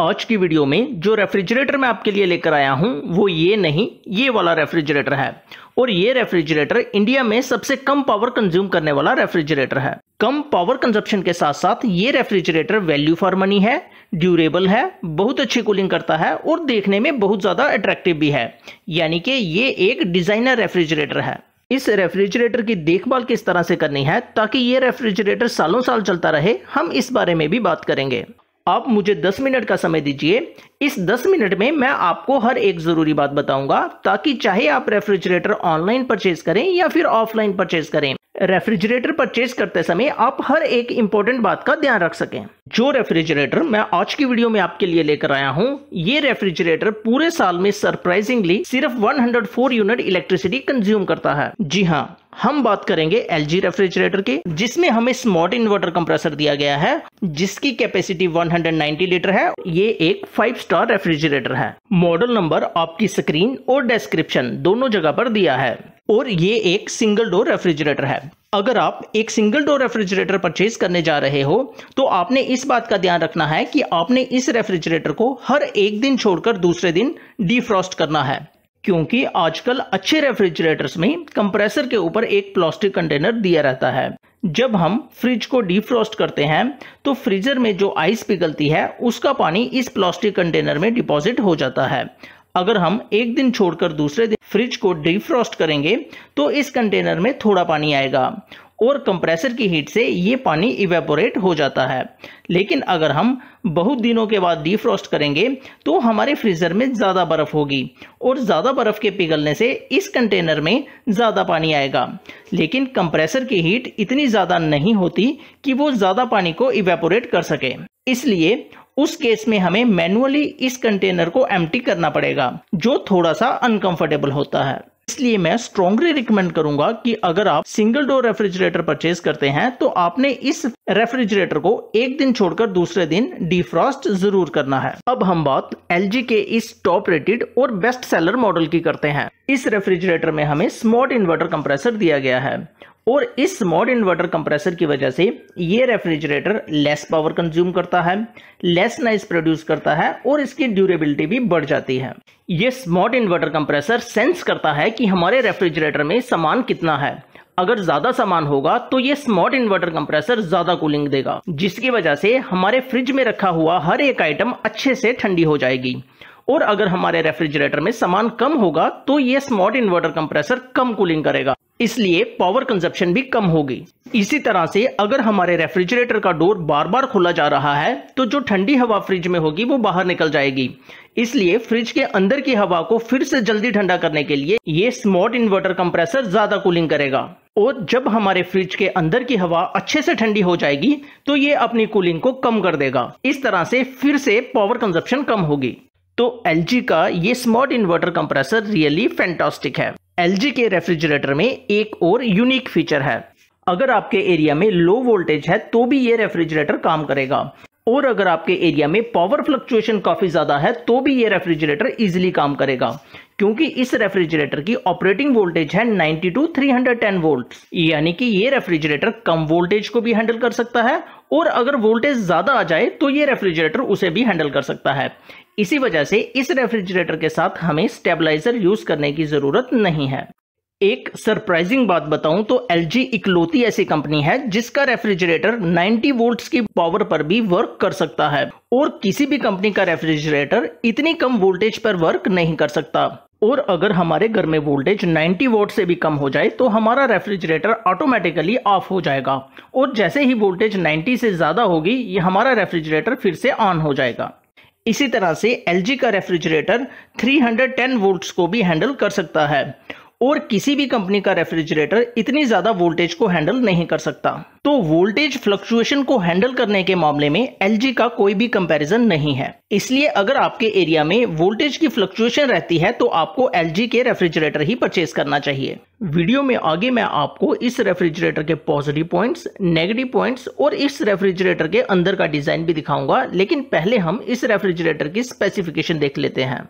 आज की वीडियो में जो रेफ्रिजरेटर मैं आपके लिए लेकर आया हूं वो ये नहीं ये वाला रेफ्रिजरेटर है और ये रेफ्रिजरेटर इंडिया में सबसे कम पावर कंज्यूम करने वाला रेफ्रिजरेटर है कम पावर कंजप्शन के साथ साथ ये रेफ्रिजरेटर वैल्यू फॉर मनी है ड्यूरेबल है बहुत अच्छी कूलिंग करता है और देखने में बहुत ज़्यादा अट्रैक्टिव भी है यानी कि ये एक डिज़ाइनर रेफ्रिजरेटर है इस रेफ्रिजरेटर की देखभाल किस तरह से करनी है ताकि ये रेफ्रिजरेटर सालों साल चलता रहे हम इस बारे में भी बात करेंगे आप मुझे 10 मिनट का समय दीजिए इस 10 मिनट में मैं आपको हर एक ज़रूरी बात बताऊंगा ताकि चाहे आप रेफ्रिजरेटर ऑनलाइन परचेज करें या फिर ऑफलाइन परचेज करें रेफ्रिजरेटर परचेज करते समय आप हर एक इंपॉर्टेंट बात का ध्यान रख सकें जो रेफ्रिजरेटर मैं आज की वीडियो में आपके लिए लेकर आया हूं ये रेफ्रिजरेटर पूरे साल में सरप्राइजिंगली सिर्फ 104 यूनिट इलेक्ट्रिसिटी कंज्यूम करता है जी हाँ हम बात करेंगे जी रेफ्रिजरेटर की जिसमें हमें स्मार्ट इन्वर्टर कंप्रेसर दिया गया है जिसकी कैपेसिटी 190 लीटर है ये एक फाइव स्टार रेफ्रिजरेटर है मॉडल नंबर आपकी स्क्रीन और डिस्क्रिप्शन दोनों जगह पर दिया है और ये एक सिंगल डोर रेफ्रिजरेटर है अगर आप एक सिंगल डोर रेफ्रिजरेटर परचेज करने जा रहे हो तो आपने इस बात का ध्यान रखना है कि आपने इस रेफ्रिजरेटर को हर एक दिन छोड़कर दूसरे दिन डिफ्रॉस्ट करना है क्योंकि आजकल अच्छे रेफ्रिजरेटर्स में कंप्रेसर के ऊपर एक प्लास्टिक कंटेनर दिया रहता है जब हम फ्रिज को डिफ्रॉस्ट करते हैं तो फ्रीजर में जो आइस पिघलती है उसका पानी इस प्लास्टिक कंटेनर में डिपॉजिट हो जाता है अगर हम एक दिन छोड़कर दूसरे दिन फ्रिज को डिफ्रॉस्ट करेंगे तो इस कंटेनर में थोड़ा पानी आएगा और कंप्रेसर की हीट से ये पानी इवेपोरेट हो जाता है लेकिन अगर हम बहुत दिनों के बाद डिफ्रॉस्ट करेंगे तो हमारे फ्रीज़र में ज़्यादा बर्फ़ होगी और ज़्यादा बर्फ़ के पिघलने से इस कंटेनर में ज़्यादा पानी आएगा लेकिन कंप्रेसर की हीट इतनी ज़्यादा नहीं होती कि वो ज़्यादा पानी को इवेपोरेट कर सके इसलिए उस केस में हमें मैनुअली इस कंटेनर को एम्प्टी करना पड़ेगा जो थोड़ा सा अनकंफर्टेबल होता है इसलिए मैं स्ट्रॉन्गली रिकमेंड करूंगा कि अगर आप सिंगल डोर रेफ्रिजरेटर परचेज करते हैं तो आपने इस रेफ्रिजरेटर को एक दिन छोड़कर दूसरे दिन डिफ्रॉस्ट जरूर करना है अब हम बात एल के इस टॉप रेटेड और बेस्ट सेलर मॉडल की करते हैं इस रेफ्रिजरेटर में हमें स्मार्ट इन्वर्टर कंप्रेसर दिया गया है और इस मॉड इन्वर्टर कंप्रेसर की वजह से ये रेफ्रिजरेटर लेस पावर कंज्यूम करता है लेस नाइस प्रोड्यूस करता है और इसकी ड्यूरेबिलिटी भी बढ़ जाती है ये स्मॉट इन्वर्टर कंप्रेसर सेंस करता है कि हमारे रेफ्रिजरेटर में सामान कितना है अगर ज्यादा सामान होगा तो ये स्मॉट इन्वर्टर कंप्रेसर ज्यादा कूलिंग देगा जिसकी वजह से हमारे फ्रिज में रखा हुआ हर एक आइटम अच्छे से ठंडी हो जाएगी और अगर हमारे रेफ्रिजरेटर में सामान कम होगा तो ये स्मॉट इन्वर्टर कंप्रेसर कम कूलिंग करेगा इसलिए पावर कंजप्शन भी कम होगी इसी तरह से अगर हमारे रेफ्रिजरेटर का डोर बार बार खोला जा रहा है तो जो ठंडी हवा फ्रिज में होगी वो बाहर निकल जाएगी इसलिए फ्रिज के अंदर की हवा को फिर से जल्दी ठंडा करने के लिए ये स्मार्ट इन्वर्टर कंप्रेसर ज्यादा कूलिंग करेगा और जब हमारे फ्रिज के अंदर की हवा अच्छे से ठंडी हो जाएगी तो ये अपनी कूलिंग को कम कर देगा इस तरह से फिर से पावर कंजप्शन कम होगी तो एल का ये smart inverter compressor really fantastic है एल के रेफ्रिजरेटर में एक और यूनिक फीचर है अगर आपके एरिया में लो वोल्टेज है तो भी ये रेफ्रिजरेटर काम करेगा और अगर आपके एरिया में पावर फ्लक्चुएशन काफ़ी ज़्यादा है तो भी ये रेफ्रिजरेटर इजिली काम करेगा क्योंकि इस रेफ्रिजरेटर की ऑपरेटिंग वोल्टेज है 90 टू 310 वोल्ट यानी कि ये रेफ्रिजरेटर कम वोल्टेज को भी हैंडल कर सकता है और अगर वोल्टेज ज्यादा आ जाए तो ये रेफ्रिजरेटर उसे भी हैंडल कर सकता है इसी वजह से इस रेफ्रिजरेटर के साथ हमें स्टेबलाइजर यूज करने की जरूरत नहीं है एक सरप्राइजिंग बात बताऊं तो एल इकलौती ऐसी कंपनी है जिसका रेफ्रिजरेटर 90 वोल्ट्स की पावर पर भी वर्क कर सकता है और किसी भी कंपनी का रेफ्रिजरेटर इतनी कम वोल्टेज पर वर्क नहीं कर सकता और अगर हमारे घर में वोल्टेज 90 वोल्ट से भी कम हो जाए तो हमारा रेफ्रिजरेटर ऑटोमेटिकली ऑफ हो जाएगा और जैसे ही वोल्टेज 90 से ज़्यादा होगी ये हमारा रेफ्रिजरेटर फिर से ऑन हो जाएगा इसी तरह से एल का रेफ्रिजरेटर 310 वोल्ट्स को भी हैंडल कर सकता है और किसी भी कंपनी का रेफ्रिजरेटर इतनी ज्यादा वोल्टेज को हैंडल नहीं कर सकता तो वोल्टेज फ्लक्चुएशन को हैंडल करने के मामले में एल का कोई भी कंपैरिजन नहीं है इसलिए अगर आपके एरिया में वोल्टेज की फ्लक्चुएशन रहती है तो आपको एल के रेफ्रिजरेटर ही परचेज करना चाहिए वीडियो में आगे मैं आपको इस रेफ्रिजरेटर के पॉजिटिव पॉइंट्स नेगेटिव पॉइंट्स और इस रेफ्रिजरेटर के अंदर का डिजाइन भी दिखाऊंगा लेकिन पहले हम इस रेफ्रिजरेटर की स्पेसिफिकेशन देख लेते हैं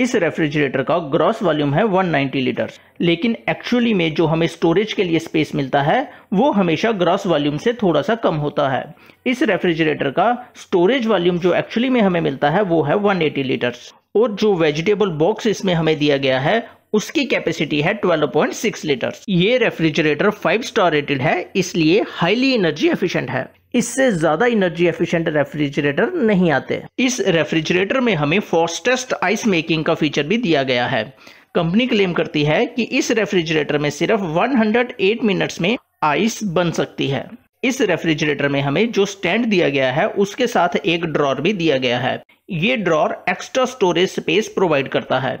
इस रेफ्रिजरेटर का ग्रॉस वॉल्यूम है 190 लीटर लेकिन एक्चुअली में जो हमें स्टोरेज के लिए स्पेस मिलता है वो हमेशा ग्रॉस वॉल्यूम से थोड़ा सा कम होता है इस रेफ्रिजरेटर का स्टोरेज वॉल्यूम जो एक्चुअली में हमें मिलता है वो है 180 एटी लीटर्स और जो वेजिटेबल बॉक्स इसमें हमें दिया गया है उसकी कैपेसिटी है 12.6 लीटर ये रेफ्रिजरेटर फाइव स्टार रेटेड है इसलिए हाईली एनर्जी एफिशिएंट है इससे ज़्यादा एनर्जी एफिशिएंट रेफ्रिजरेटर नहीं आते इस रेफ्रिजरेटर में हमें फॉस्टेस्ट आइस मेकिंग का फीचर भी दिया गया है कंपनी क्लेम करती है कि इस रेफ्रिजरेटर में सिर्फ 108 मिनट्स में आइस बन सकती है इस रेफ्रिजरेटर में हमें जो स्टैंड दिया गया है उसके साथ एक ड्रॉर भी दिया गया है ये drawer extra storage space provide करता है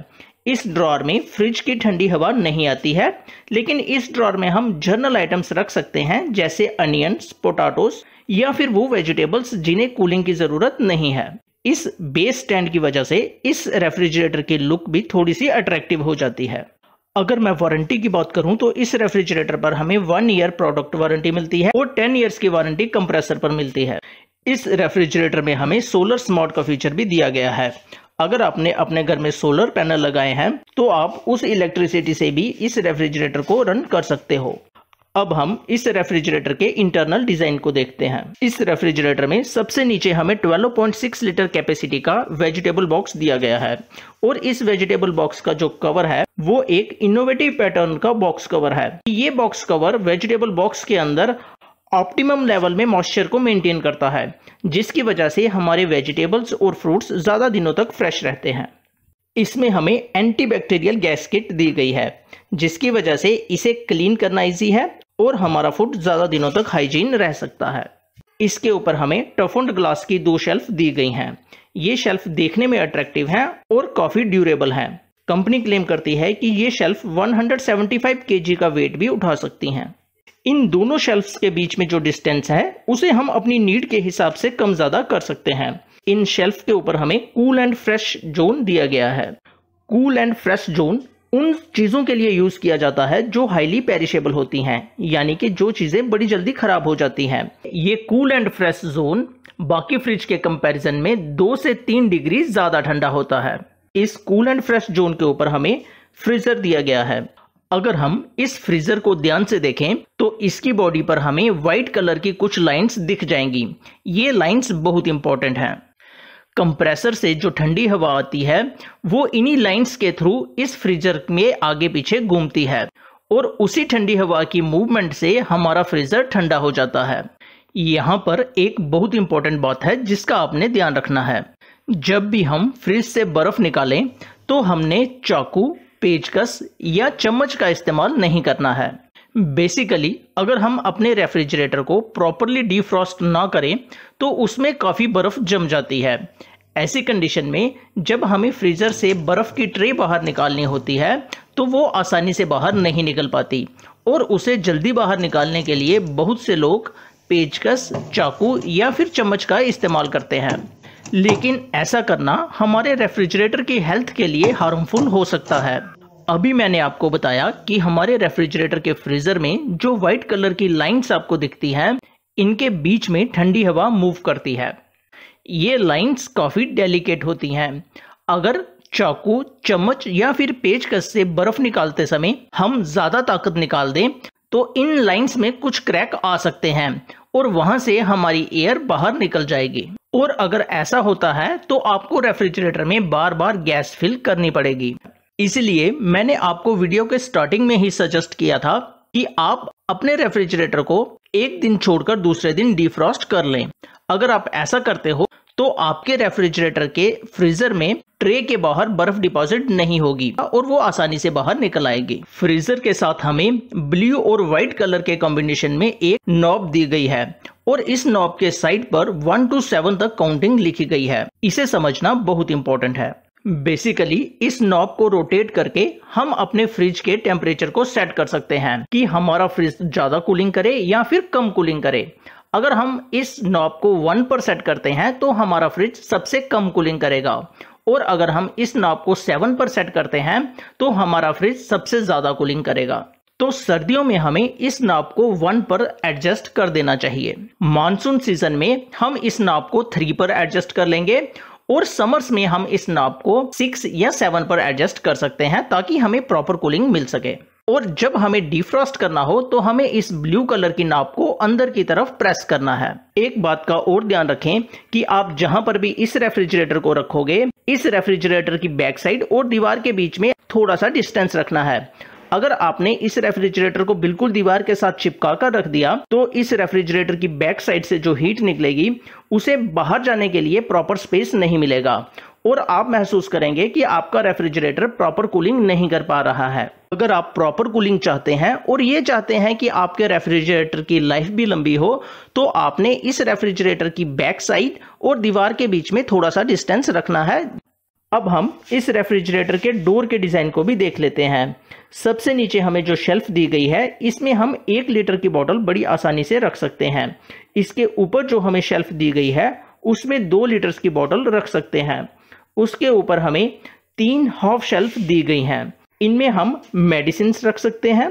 इस ड्रॉर में फ्रिज की ठंडी हवा नहीं आती है लेकिन इस ड्रॉर में हम जनरल आइटम्स रख सकते हैं जैसे अनियंस पोटाटोस या फिर वो वेजिटेबल्स जिन्हें कूलिंग की ज़रूरत नहीं है इस बेस स्टैंड की वजह से इस रेफ्रिजरेटर की लुक भी थोड़ी सी अट्रैक्टिव हो जाती है अगर मैं वारंटी की बात करूं तो इस रेफ्रिजरेटर पर हमें वन ईयर प्रोडक्ट वारंटी मिलती है और टेन ईयर्स की वारंटी कंप्रेसर पर मिलती है इस रेफ्रिजरेटर में हमें सोलर स्मार्ट का फीचर भी दिया गया है अगर आपने अपने घर में सोलर पैनल लगाए हैं तो आप उस इलेक्ट्रिसिटी से भी इस रेफ्रिजरेटर को रन कर सकते हो अब हम इस रेफ्रिजरेटर के इंटरनल डिजाइन को देखते हैं इस रेफ्रिजरेटर में सबसे नीचे हमें 12.6 लीटर कैपेसिटी का वेजिटेबल बॉक्स दिया गया है और इस वेजिटेबल बॉक्स का जो कवर है वो एक इनोवेटिव पैटर्न का बॉक्स कवर है ये बॉक्स कवर वेजिटेबल बॉक्स के अंदर ऑप्टिमम लेवल में मॉइस्चर को मेंटेन करता है जिसकी वजह से हमारे वेजिटेबल्स और फ्रूट्स ज़्यादा दिनों तक फ्रेश रहते हैं इसमें हमें एंटीबैक्टीरियल गैस किट दी गई है जिसकी वजह से इसे क्लीन करना इजी है और हमारा फूड ज़्यादा दिनों तक हाइजीन रह सकता है इसके ऊपर हमें टफुंड ग्लास की दो शेल्फ दी गई हैं ये शेल्फ देखने में अट्रैक्टिव हैं और काफ़ी ड्यूरेबल हैं कंपनी क्लेम करती है कि ये शेल्फ 175 केजी का वेट भी उठा सकती हैं इन दोनों शेल्फ्स के बीच में जो डिस्टेंस है उसे हम अपनी नीड के हिसाब से कम ज़्यादा कर सकते हैं इन शेल्फ के ऊपर हमें कूल एंड फ्रेश जोन दिया गया है कूल एंड फ्रेश जोन उन चीज़ों के लिए यूज़ किया जाता है जो हाईली पेरिशेबल होती हैं यानी कि जो चीज़ें बड़ी जल्दी ख़राब हो जाती हैं ये कूल एंड फ्रेश जोन बाकी फ्रिज के कंपैरिजन में दो से तीन डिग्री ज़्यादा ठंडा होता है इस कूल एंड फ्रेश जोन के ऊपर हमें फ्रीज़र दिया गया है अगर हम इस फ्रीज़र को ध्यान से देखें तो इसकी बॉडी पर हमें वाइट कलर की कुछ लाइंस दिख जाएंगी ये लाइंस बहुत इंपॉर्टेंट हैं कंप्रेसर से जो ठंडी हवा आती है वो इन्हीं लाइंस के थ्रू इस फ्रीजर में आगे पीछे घूमती है और उसी ठंडी हवा की मूवमेंट से हमारा फ्रीजर ठंडा हो जाता है यहाँ पर एक बहुत इंपॉर्टेंट बात है जिसका आपने ध्यान रखना है जब भी हम फ्रिज से बर्फ निकालें तो हमने चाकू पेचकस या चम्मच का इस्तेमाल नहीं करना है बेसिकली अगर हम अपने रेफ्रिजरेटर को प्रॉपरली डिफ्रॉस्ट ना करें तो उसमें काफ़ी बर्फ़ जम जाती है ऐसी कंडीशन में जब हमें फ्रीज़र से बर्फ़ की ट्रे बाहर निकालनी होती है तो वो आसानी से बाहर नहीं निकल पाती और उसे जल्दी बाहर निकालने के लिए बहुत से लोग पेचकस चाकू या फिर चम्मच का इस्तेमाल करते हैं लेकिन ऐसा करना हमारे रेफ्रिजरेटर की हेल्थ के लिए हार्मफुल हो सकता है अभी मैंने आपको बताया कि हमारे रेफ्रिजरेटर के फ्रीजर में जो व्हाइट कलर की लाइंस आपको दिखती हैं इनके बीच में ठंडी हवा मूव करती है ये लाइंस काफ़ी डेलिकेट होती हैं अगर चाकू चम्मच या फिर पेचकस से बर्फ निकालते समय हम ज़्यादा ताकत निकाल दें तो इन लाइंस में कुछ क्रैक आ सकते हैं और वहां से हमारी एयर बाहर निकल जाएगी और अगर ऐसा होता है तो आपको रेफ्रिजरेटर में बार बार गैस फिल करनी पड़ेगी इसलिए मैंने आपको वीडियो के स्टार्टिंग में ही सजेस्ट किया था कि आप अपने रेफ्रिजरेटर को एक दिन छोड़कर दूसरे दिन डिफ्रॉस्ट कर लें अगर आप ऐसा करते हो तो आपके रेफ्रिजरेटर के फ्रीजर में ट्रे के बाहर बर्फ डिपॉजिट नहीं होगी और वो आसानी से बाहर निकल आएगी फ्रीजर के साथ हमें ब्लू और व्हाइट कलर के कॉम्बिनेशन में एक नॉब दी गई है और इस नॉब के साइड पर वन टू सेवन तक काउंटिंग लिखी गई है इसे समझना बहुत इंपॉर्टेंट है बेसिकली इस नॉब को रोटेट करके हम अपने फ्रिज के टेम्परेचर को सेट कर सकते हैं कि हमारा फ्रिज ज़्यादा कूलिंग करे या फिर कम कूलिंग करे अगर हम इस नॉब को वन पर सेट करते हैं तो हमारा फ्रिज सबसे कम कूलिंग करेगा और अगर हम इस नॉब को सेवन पर सेट करते हैं तो हमारा फ्रिज सबसे ज़्यादा कूलिंग करेगा तो सर्दियों में हमें इस नाप को वन पर एडजस्ट कर देना चाहिए मानसून सीजन में हम इस नाप को थ्री पर एडजस्ट कर लेंगे और समर्स में हम इस नाप को सिक्स या सेवन पर एडजस्ट कर सकते हैं ताकि हमें प्रॉपर कूलिंग मिल सके और जब हमें डिफ्रॉस्ट करना हो तो हमें इस ब्लू कलर की नाप को अंदर की तरफ प्रेस करना है एक बात का और ध्यान रखें कि आप जहां पर भी इस रेफ्रिजरेटर को रखोगे इस रेफ्रिजरेटर की बैक साइड और दीवार के बीच में थोड़ा सा डिस्टेंस रखना है अगर आपने इस रेफ्रिजरेटर को बिल्कुल दीवार के साथ चिपका कर रख दिया तो इस रेफ्रिजरेटर की बैक साइड से जो हीट निकलेगी उसे बाहर जाने के लिए प्रॉपर स्पेस नहीं मिलेगा और आप महसूस करेंगे कि आपका रेफ्रिजरेटर प्रॉपर कूलिंग नहीं कर पा रहा है अगर आप प्रॉपर कूलिंग चाहते हैं और ये चाहते हैं कि आपके रेफ्रिजरेटर की लाइफ भी लंबी हो तो आपने इस रेफ्रिजरेटर की बैक साइड और दीवार के बीच में थोड़ा सा डिस्टेंस रखना है अब हम इस रेफ्रिजरेटर के डोर के डिज़ाइन को भी देख लेते हैं सबसे नीचे हमें जो शेल्फ दी गई है इसमें हम एक लीटर की बॉटल बड़ी आसानी से रख सकते हैं इसके ऊपर जो हमें शेल्फ दी गई है उसमें दो लीटर्स की बॉटल रख सकते हैं उसके ऊपर हमें तीन हाफ शेल्फ दी गई हैं इनमें हम मेडिसिन रख सकते हैं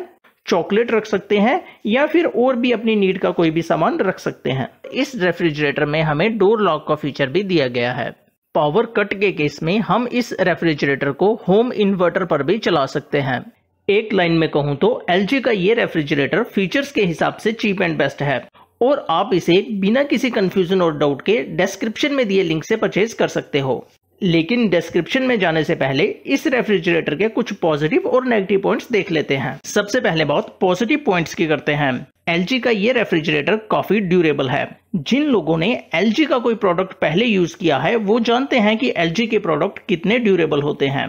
चॉकलेट रख सकते हैं या फिर और भी अपनी नीड का कोई भी सामान रख सकते हैं इस रेफ्रिजरेटर में हमें डोर लॉक का फीचर भी दिया गया है पावर कट के केस में हम इस रेफ्रिजरेटर को होम इन्वर्टर पर भी चला सकते हैं एक लाइन में कहूँ तो एल का ये रेफ्रिजरेटर फीचर्स के हिसाब से चीप एंड बेस्ट है और आप इसे बिना किसी कंफ्यूजन और डाउट के डिस्क्रिप्शन में दिए लिंक से परचेज कर सकते हो लेकिन डिस्क्रिप्शन में जाने से पहले इस रेफ्रिजरेटर के कुछ पॉजिटिव और नेगेटिव पॉइंट्स देख लेते हैं सबसे पहले बात पॉजिटिव पॉइंट्स की करते हैं एल का ये रेफ्रिजरेटर काफी ड्यूरेबल है जिन लोगों ने एल का कोई प्रोडक्ट पहले यूज किया है वो जानते हैं कि एल के प्रोडक्ट कितने ड्यूरेबल होते हैं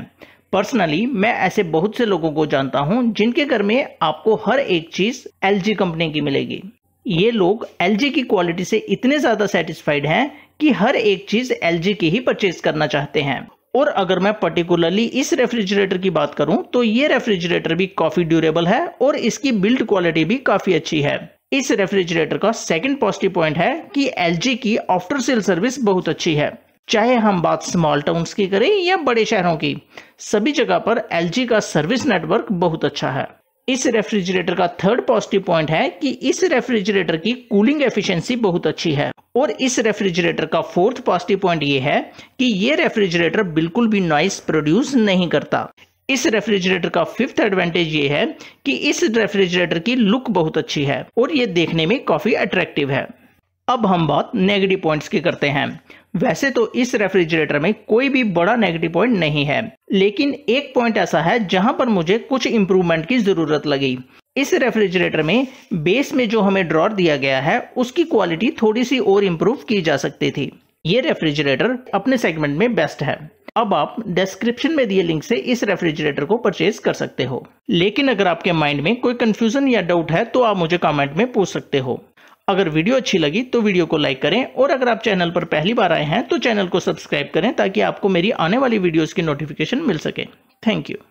पर्सनली मैं ऐसे बहुत से लोगों को जानता हूं जिनके घर में आपको हर एक चीज एल कंपनी की मिलेगी ये लोग एल की क्वालिटी से इतने ज़्यादा सेटिस्फाइड हैं कि हर एक चीज़ जी की ही परचेज करना चाहते हैं और अगर मैं पर्टिकुलरली इस रेफ्रिजरेटर की बात करूं तो ये रेफ्रिजरेटर भी काफ़ी ड्यूरेबल है और इसकी बिल्ड क्वालिटी भी काफ़ी अच्छी है इस रेफ्रिजरेटर का सेकंड पॉजिटिव पॉइंट है कि एल की आफ्टर सेल सर्विस बहुत अच्छी है चाहे हम बात स्मॉल टाउन्स की करें या बड़े शहरों की सभी जगह पर एल का सर्विस नेटवर्क बहुत अच्छा है इस रेफ्रिजरेटर का थर्ड पॉजिटिव पॉइंट है कि इस रेफ्रिजरेटर की कूलिंग एफिशिएंसी बहुत अच्छी है और इस रेफ्रिजरेटर का फोर्थ पॉजिटिव पॉइंट ये है कि ये रेफ्रिजरेटर बिल्कुल भी नॉइस प्रोड्यूस नहीं करता इस रेफ्रिजरेटर का फिफ्थ एडवांटेज ये है कि इस रेफ्रिजरेटर की लुक बहुत अच्छी है और ये देखने में काफ़ी अट्रैक्टिव है अब हम बात नेगेटिव पॉइंट्स की करते हैं वैसे तो इस रेफ्रिजरेटर में कोई भी बड़ा नेगेटिव पॉइंट नहीं है लेकिन एक पॉइंट ऐसा है जहां पर मुझे कुछ इंप्रूवमेंट की ज़रूरत लगी इस रेफ्रिजरेटर में बेस में जो हमें ड्रॉर दिया गया है उसकी क्वालिटी थोड़ी सी और इम्प्रूव की जा सकती थी ये रेफ्रिजरेटर अपने सेगमेंट में बेस्ट है अब आप डिस्क्रिप्शन में दिए लिंक से इस रेफ्रिजरेटर को परचेज कर सकते हो लेकिन अगर आपके माइंड में कोई कंफ्यूजन या डाउट है तो आप मुझे कमेंट में पूछ सकते हो अगर वीडियो अच्छी लगी तो वीडियो को लाइक करें और अगर आप चैनल पर पहली बार आए हैं तो चैनल को सब्सक्राइब करें ताकि आपको मेरी आने वाली वीडियोज़ की नोटिफिकेशन मिल सके थैंक यू